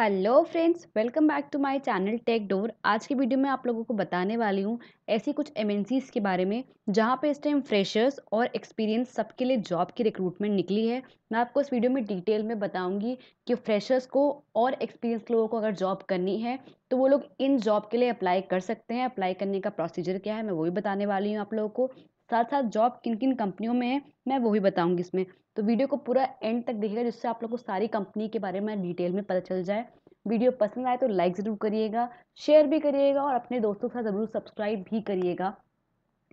hello friends welcome back to my channel Tech Door आज की video में आप लोगों को बताने वाली हूँ ऐसी कुछ एमएनसीज के बारे में जहाँ पे इस टाइम फ्रेशर्स और एक्सपीरियंस सबके लिए जॉब की रिक्रूटमेंट निकली है मैं आपको इस वीडियो में डिटेल में बताऊँगी कि फ्रेशर्स को और एक्सपीरियंस लोगों को अगर जॉब करनी है तो वो लोग इन जॉब के लिए अप्लाई कर सकते हैं अप्लाई करने का प्रोसीजर क्या है मैं वो भी बताने वाली हूँ आप लोगों को साथ साथ जॉब किन किन कंपनियों में है मैं वो भी बताऊँगी इसमें तो वीडियो को पूरा एंड तक देखिएगा जिससे आप लोग को सारी कंपनी के बारे में डिटेल में पता चल जाए वीडियो पसंद आए तो लाइक ज़रूर करिएगा शेयर भी करिएगा और अपने दोस्तों के साथ ज़रूर सब्सक्राइब भी करिएगा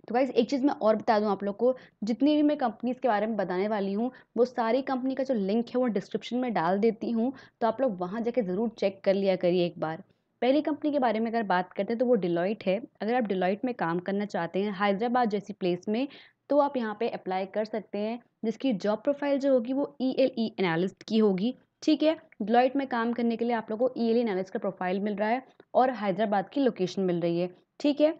तो गाइज़ एक चीज़ मैं और बता दूं आप लोग को जितनी भी मैं कंपनीज़ के बारे में बताने वाली हूँ वो सारी कंपनी का जो लिंक है वो डिस्क्रिप्शन में डाल देती हूँ तो आप लोग वहाँ जाके ज़रूर चेक कर लिया करिए एक बार पहली कंपनी के बारे में अगर बात करते हैं तो वो डिलॉइट है अगर आप डिलॉइट में काम करना चाहते हैं हैदराबाद जैसी प्लेस में तो आप यहाँ पे अप्लाई कर सकते हैं जिसकी जॉब प्रोफाइल जो होगी वो ई एल ई एनालिस्ट की होगी ठीक है डिलॉइट में काम करने के लिए आप लोगों को ई एल ई एनालिस्ट का प्रोफाइल मिल रहा है और हैदराबाद की लोकेशन मिल रही है ठीक है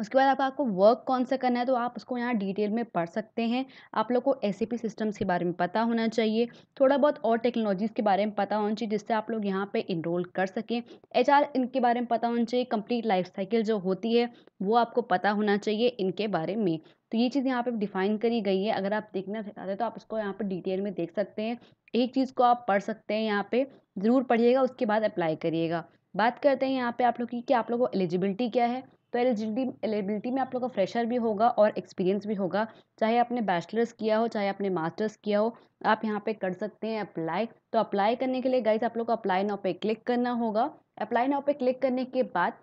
उसके बाद आपका आपको वर्क कौन सा करना है तो आप उसको यहाँ डिटेल में पढ़ सकते हैं आप लोग को एस सिस्टम्स के बारे में पता होना चाहिए थोड़ा बहुत और टेक्नोलॉजीज़ के बारे में पता होना चाहिए जिससे आप लोग यहाँ पे इनरोल कर सकें एच इनके बारे में पता होना चाहिए कंप्लीट लाइफ साइकिल जो होती है वो आपको पता होना चाहिए इनके बारे में तो ये चीज़ यहाँ पर डिफाइन करी गई है अगर आप देखना चाहते हैं तो आप उसको यहाँ पर डिटेल में देख सकते हैं एक चीज़ को आप पढ़ सकते हैं यहाँ पर ज़रूर पढ़िएगा उसके बाद अप्लाई करिएगा बात करते हैं यहाँ पे आप लोग की कि आप लोगों को एलिजिबिलिटी क्या है तो एलिजिबिलिटी एलिजिबिलिटी में आप लोग का फ्रेशर भी होगा और एक्सपीरियंस भी होगा चाहे आपने बैचलर्स किया हो चाहे आपने मास्टर्स किया हो आप यहाँ पे कर सकते हैं अप्लाई तो अप्लाई करने के लिए गाइस आप लोग को अप्लाई नाउ पे क्लिक करना होगा अप्लाई नाउ पे क्लिक करने के बाद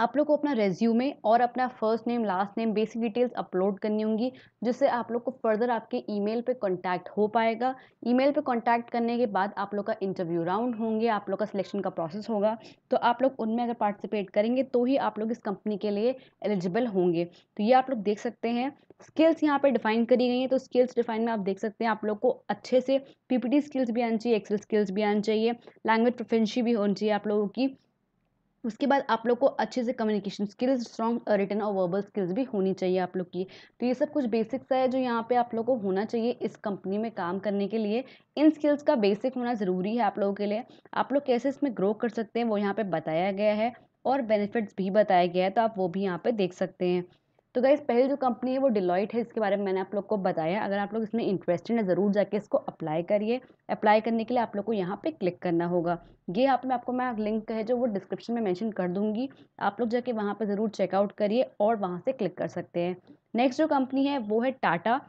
आप लोग को अपना रेज्यूमे और अपना first name last name basic details upload करनी होंगी जिससे आप लोग को फर्दर आपके ईमेल पे कांटेक्ट हो पाएगा ईमेल पे कांटेक्ट करने के बाद आप लोग का इंटरव्यू राउंड होंगे आप लोग का सिलेक्शन का प्रोसेस होगा तो आप लोग उनमें अगर पार्टिसिपेट करेंगे तो ही आप लोग इस कंपनी के लिए एलिजिबल होंगे तो ये आप लोग देख सकते हैं स्किल्स यहाँ पे डिफाइन करी गई हैं तो स्किल्स डिफाइन में आप देख सकते हैं आप लोग को अच्छे से पीपीटी स्किल्स भी आनी चाहिए एक्सेल स्किल्स भी आनी चाहिए लैंग्वेज प्रोफेंसी भी होनी चाहिए आप लोगों की उसके बाद आप लोग को अच्छे से कम्युनिकेशन स्किल्स स्ट्रॉन्ग रिटर्न और वर्बल स्किल्स भी होनी चाहिए आप लोग की तो ये सब कुछ बेसिक्स है जो यहाँ पे आप लोग को होना चाहिए इस कंपनी में काम करने के लिए इन स्किल्स का बेसिक होना ज़रूरी है आप लोगों के लिए आप लोग कैसे इसमें ग्रो कर सकते हैं वो यहाँ पर बताया गया है और बेनिफिट्स भी बताया गया है तो आप वो भी यहाँ पर देख सकते हैं तो गाइज़ पहले जो कंपनी है वो डिलॉइट है इसके बारे में मैंने आप लोग को बताया अगर आप लोग इसमें इंटरेस्टेड है ज़रूर जाके इसको अप्लाई करिए अप्लाई करने के लिए आप लोग को यहाँ पे क्लिक करना होगा ये आप में आपको मैं लिंक है जो वो डिस्क्रिप्शन में मेंशन कर दूँगी आप लोग जाके वहाँ पर ज़रूर चेकआउट करिए और वहाँ से क्लिक कर सकते हैं नेक्स्ट जो कंपनी है वो है टाटा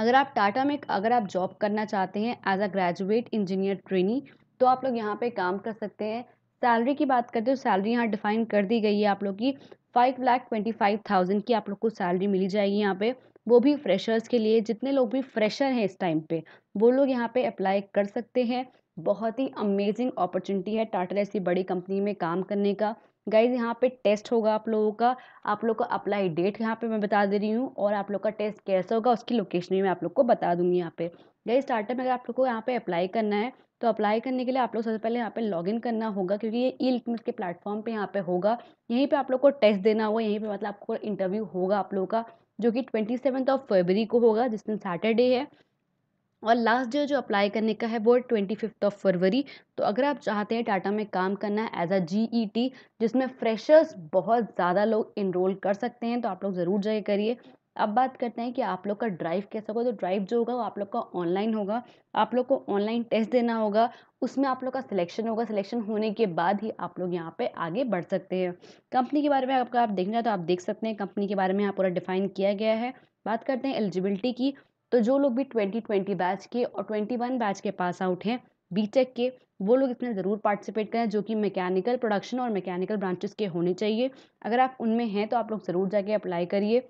अगर आप टाटा में अगर आप जॉब करना चाहते हैं as a graduate engineer trainee तो आप लोग यहाँ पे काम कर सकते हैं सैलरी की बात करते हो तो सैलरी यहाँ डिफाइन कर दी गई है आप लोग की five lakh twenty five thousand की आप लोग को सैलरी मिली जाएगी यहाँ पे वो भी फ्रेशर्स के लिए जितने लोग भी फ्रेशर हैं इस टाइम पे वो लोग यहाँ पे अप्लाई कर सकते हैं बहुत ही अमेजिंग अपॉर्चुनिटी है टाटा जैसी बड़ी कंपनी में काम करने का गाइज यहाँ पे टेस्ट होगा आप लोगों का आप लोग का अप्लाई डेट यहाँ पे मैं बता दे रही हूँ और आप लोग का टेस्ट कैसा होगा उसकी लोकेशन भी मैं आप लोग को बता दूंगी यहाँ पे गई स्टार्टअप अगर आप लोग को यहाँ पे अप्लाई करना है तो अप्लाई करने के लिए आप लोग सबसे पहले यहाँ पे लॉगिन करना होगा क्योंकि ये ई लिटमस के प्लेटफॉर्म पे यहाँ पे होगा यहीं पे आप लोग को टेस्ट देना होगा यहीं पे मतलब आपको इंटरव्यू होगा आप लोगों का जो कि ट्वेंटी सेवन्थ ऑफ फरवरी को होगा जिस दिन सैटरडे है और लास्ट डे जो अप्लाई करने का है वो ट्वेंटी फिफ्थ ऑफ फरवरी तो अगर आप चाहते हैं टाटा में काम करना है as a G E T जिसमें फ्रेशर्स बहुत ज़्यादा लोग इनरोल कर सकते हैं तो आप लोग ज़रूर जाए करिए अब बात करते हैं कि आप लोग का ड्राइव कैसा होगा तो ड्राइव जो होगा वो आप लोग का ऑनलाइन होगा आप लोग को ऑनलाइन टेस्ट देना होगा उसमें आप लोग का सिलेक्शन होगा सिलेक्शन होने के बाद ही आप लोग यहाँ पे आगे बढ़ सकते हैं कंपनी के बारे में आपका आप देखना तो आप देख सकते हैं कंपनी के बारे में यहाँ पूरा डिफाइन किया गया है बात करते हैं एलिजिबिलिटी की तो जो लोग भी ट्वेंटी ट्वेंटी बैच के और ट्वेंटी वन बैच के पास आउट हैं टेक के वो लोग इसमें ज़रूर पार्टिसिपेट करें जो कि मैकेनिकल प्रोडक्शन और मैकेनिकल ब्रांचेस के होने चाहिए अगर आप उनमें हैं तो आप लोग ज़रूर जाके अप्लाई करिए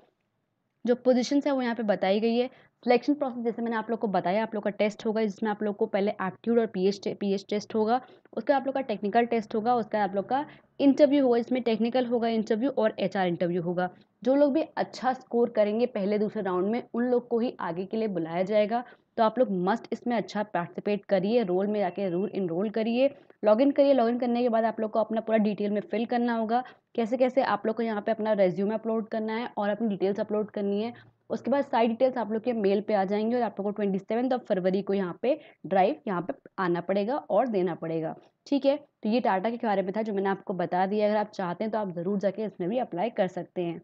जो पोजिशन है वो यहाँ पे बताई गई है सिलेक्शन प्रोसेस जैसे मैंने आप लोग को बताया आप लोग का टेस्ट होगा जिसमें आप लोग को पहले एप्टीट्यूड और पीएच पीएच टेस्ट होगा उसके आप लोग का टेक्निकल टेस्ट होगा उसका आप लोग का इंटरव्यू होगा जिसमें टेक्निकल होगा इंटरव्यू और एचआर इंटरव्यू होगा जो लोग भी अच्छा स्कोर करेंगे पहले दूसरे राउंड में उन लोग को ही आगे के लिए बुलाया जाएगा तो आप लोग मस्ट इसमें अच्छा पार्टिसिपेट करिए रोल में जाके जरूर इनरोल करिए लॉगिन करिए लॉगिन करने के बाद आप लोग को अपना पूरा डिटेल में फिल करना होगा कैसे कैसे आप लोग को यहाँ पे अपना रेज्यूमे अपलोड करना है और अपनी डिटेल्स अपलोड करनी है उसके बाद सारी डिटेल्स आप लोग के मेल पे आ जाएंगे और आप लोग को ट्वेंटी सेवन ऑफ फरवरी को यहाँ पे ड्राइव यहाँ पे आना पड़ेगा और देना पड़ेगा ठीक है तो ये टाटा के बारे में था जो मैंने आपको बता दिया अगर आप चाहते हैं तो आप ज़रूर जाके इसमें भी अप्लाई कर सकते हैं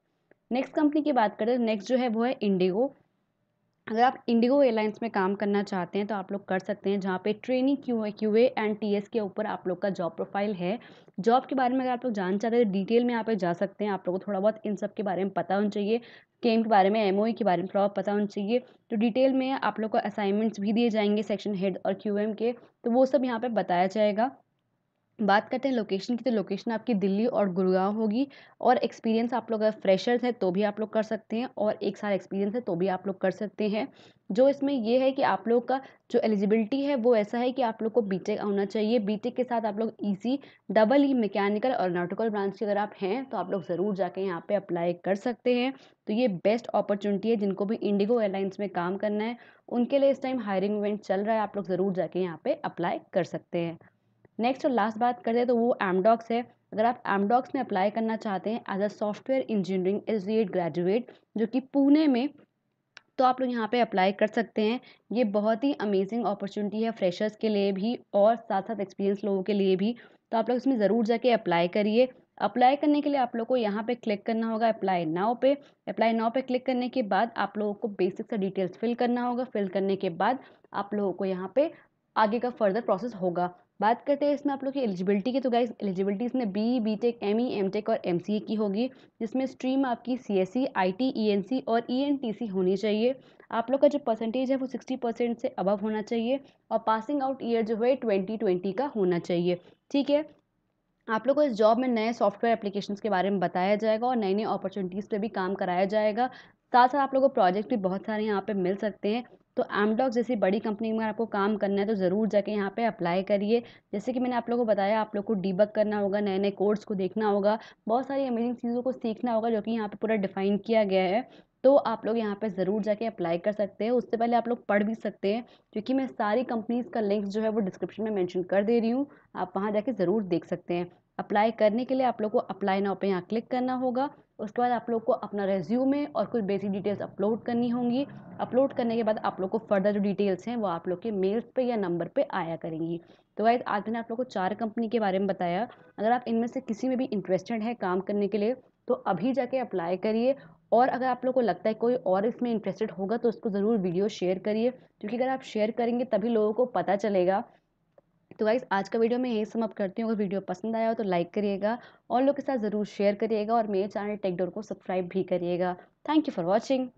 नेक्स्ट कंपनी की बात करें नेक्स्ट जो है वो है इंडिगो अगर आप इंडिगो एयरलाइंस में काम करना चाहते हैं तो आप लोग कर सकते हैं जहाँ पे training Q Q A and T S के ऊपर आप लोग का जॉब प्रोफाइल है जॉब के बारे में अगर आप लोग जान चाहते हैं तो डिटेल में यहाँ पे जा सकते हैं आप लोगों को थोड़ा बहुत इन सब के बारे में पता होना चाहिए केम के बारे में एम के बारे में थोड़ा पता होना चाहिए तो डिटेल में आप लोग को असाइनमेंट्स भी दिए जाएंगे सेक्शन हेड और क्यू के तो वो सब यहाँ पर बताया जाएगा बात करते हैं लोकेशन की तो लोकेशन आपकी दिल्ली और गुड़गांव होगी और एक्सपीरियंस आप लोग अगर फ्रेशर्स है तो भी आप लोग कर सकते हैं और एक साल एक्सपीरियंस है तो भी आप लोग कर सकते हैं जो इसमें ये है कि आप लोग का जो एलिजिबिलिटी है वो ऐसा है कि आप लोग को बीटेक होना चाहिए बीटेक के साथ आप लोग ईसी डबल ही मैकेनिकल और नॉटिकल ब्रांच की अगर आप हैं तो आप लोग ज़रूर जाके यहाँ पे अप्लाई कर सकते हैं तो ये बेस्ट अपॉर्चुनिटी है जिनको भी इंडिगो एयरलाइंस में काम करना है उनके लिए इस टाइम हायरिंग इवेंट चल रहा है आप लोग ज़रूर जाके यहाँ पर अप्लाई कर सकते हैं नेक्स्ट और लास्ट बात करते हैं तो वो एमडॉक्स है अगर आप एमडॉक्स में अप्लाई करना चाहते हैं as a software engineering associate graduate जो कि पुणे में तो आप लोग यहाँ पे अप्लाई कर सकते हैं ये बहुत ही अमेजिंग अपॉर्चुनिटी है फ्रेशर्स के लिए भी और साथ साथ एक्सपीरियंस लोगों के लिए भी तो आप लोग इसमें ज़रूर जाके अप्लाई करिए अप्लाई करने के लिए आप लोग को यहाँ पे क्लिक करना होगा अप्लाई नाव पे अप्लाई नाव पे क्लिक करने के बाद आप लोगों को बेसिक सा डिटेल्स फिल करना होगा फिल करने के बाद आप लोगों को यहाँ पे आगे का फर्दर प्रोसेस होगा बात करते हैं इसमें आप लोग की एलिजिबिलिटी की तो गाइज एलिजिबिलिटी इसमें B B tech M E M tech और एम सी ए की होगी जिसमें स्ट्रीम आपकी C S C I T E N C और ई एन टी सी होनी चाहिए आप लोग का जो परसेंटेज है वो सिक्सटी परसेंट से अबव होना चाहिए और पासिंग आउट ईयर जो है ट्वेंटी ट्वेंटी का होना चाहिए ठीक है आप लोग को इस जॉब में नए सॉफ्टवेयर एप्लीकेशन के बारे में बताया जाएगा और नई नई अपॉर्चुनिटीज़ पर भी काम कराया जाएगा साथ साथ आप लोगों को प्रोजेक्ट भी बहुत सारे यहाँ पे मिल सकते हैं तो एमडॉक जैसी बड़ी कंपनी में आपको काम करना है तो ज़रूर जाके यहाँ पे अप्लाई करिए जैसे कि मैंने आप लोगों को बताया आप लोग को डीबक करना होगा नए नए कोर्स को देखना होगा बहुत सारी अमेजिंग चीज़ों को सीखना होगा जो कि यहाँ पर पूरा डिफाइन किया गया है तो आप लोग यहाँ पे ज़रूर जाके अप्लाई कर सकते हैं उससे पहले आप लोग पढ़ भी सकते हैं क्योंकि मैं सारी कंपनीज़ का लिंक जो है वो डिस्क्रिप्शन में मेंशन कर दे रही हूँ आप वहाँ जाके ज़रूर देख सकते हैं अप्लाई करने के लिए आप लोग को अप्लाई नाउ पे यहाँ क्लिक करना होगा उसके बाद आप लोग को अपना रेज्यूमे और कुछ बेसिक डिटेल्स अपलोड करनी होंगी अपलोड करने के बाद आप लोग को फर्दर जो डिटेल्स हैं वो आप लोग के मेल्स पे या नंबर पे आया करेंगी तो वाइज आज मैंने आप लोग को चार कंपनी के बारे में बताया अगर आप इनमें से किसी में भी इंटरेस्टेड है काम करने के लिए तो अभी जाके अप्लाई करिए और अगर आप लोग को लगता है कोई और इसमें इंटरेस्टेड होगा तो उसको ज़रूर वीडियो शेयर करिए क्योंकि अगर आप शेयर करेंगे तभी लोगों को पता चलेगा तो वाइज आज का वीडियो मैं यही समाप्त करती हूँ अगर वीडियो पसंद आया हो तो लाइक करिएगा और लोग के साथ ज़रूर शेयर करिएगा और मेरे चैनल टेकडोर को सब्सक्राइब भी करिएगा थैंक यू फॉर वॉचिंग